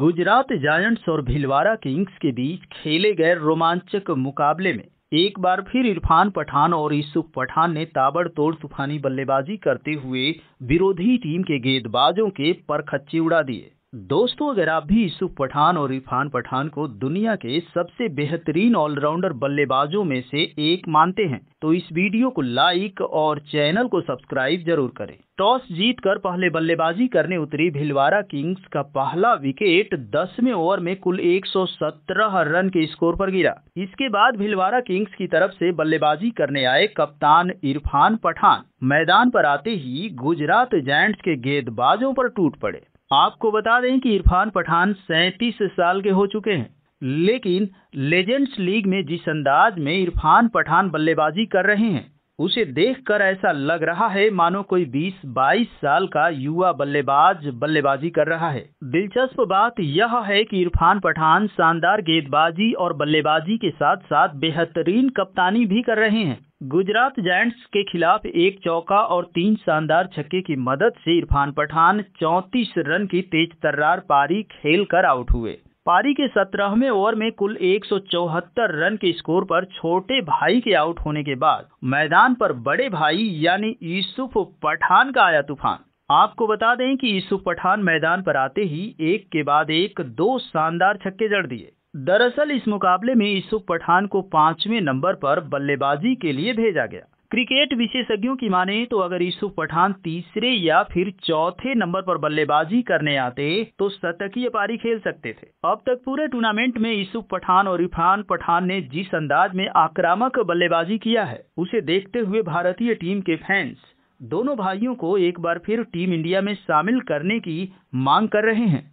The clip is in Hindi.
गुजरात जायंट्स और भिलवाड़ा किंग्स के बीच खेले गए रोमांचक मुकाबले में एक बार फिर इरफान पठान और यूसुफ पठान ने ताबड़तोड़ तूफानी बल्लेबाजी करते हुए विरोधी टीम के गेंदबाजों के परखच्चे उड़ा दिए दोस्तों अगर आप भी यूसुफ पठान और इरफान पठान को दुनिया के सबसे बेहतरीन ऑलराउंडर बल्लेबाजों में से एक मानते हैं तो इस वीडियो को लाइक और चैनल को सब्सक्राइब जरूर करें टॉस जीतकर पहले बल्लेबाजी करने उतरी भिलवाड़ा किंग्स का पहला विकेट दसवें ओवर में कुल 117 रन के स्कोर पर गिरा इसके बाद भिलवाड़ा किंग्स की तरफ से बल्लेबाजी करने आए कप्तान इरफान पठान मैदान पर आते ही गुजरात जैंट्स के गेंदबाजों पर टूट पड़े आपको बता दें कि इरफान पठान सैतीस साल के हो चुके हैं लेकिन लेजेंड्स लीग में जिस अंदाज में इरफान पठान बल्लेबाजी कर रहे हैं उसे देखकर ऐसा लग रहा है मानो कोई 20-22 साल का युवा बल्लेबाज बल्लेबाजी कर रहा है दिलचस्प बात यह है कि इरफान पठान शानदार गेंदबाजी और बल्लेबाजी के साथ साथ बेहतरीन कप्तानी भी कर रहे हैं गुजरात जायंट्स के खिलाफ एक चौका और तीन शानदार छक्के की मदद से इरफान पठान 34 रन की तेज तर्रार पारी खेल कर आउट हुए पारी के सत्रहवें ओवर में कुल 174 रन के स्कोर पर छोटे भाई के आउट होने के बाद मैदान पर बड़े भाई यानी यूसुफ पठान का आया तूफान आपको बता दें कि यूसुफ पठान मैदान पर आते ही एक के बाद एक दो शानदार छक्के जड़ दिए दरअसल इस मुकाबले में यूसुफ पठान को पांचवें नंबर पर बल्लेबाजी के लिए भेजा गया क्रिकेट विशेषज्ञों की माने तो अगर यूसुफ पठान तीसरे या फिर चौथे नंबर पर बल्लेबाजी करने आते तो शतकीय पारी खेल सकते थे अब तक पूरे टूर्नामेंट में यूसुफ पठान और इरफान पठान ने जिस अंदाज में आक्रामक बल्लेबाजी किया है उसे देखते हुए भारतीय टीम के फैंस दोनों भाइयों को एक बार फिर टीम इंडिया में शामिल करने की मांग कर रहे हैं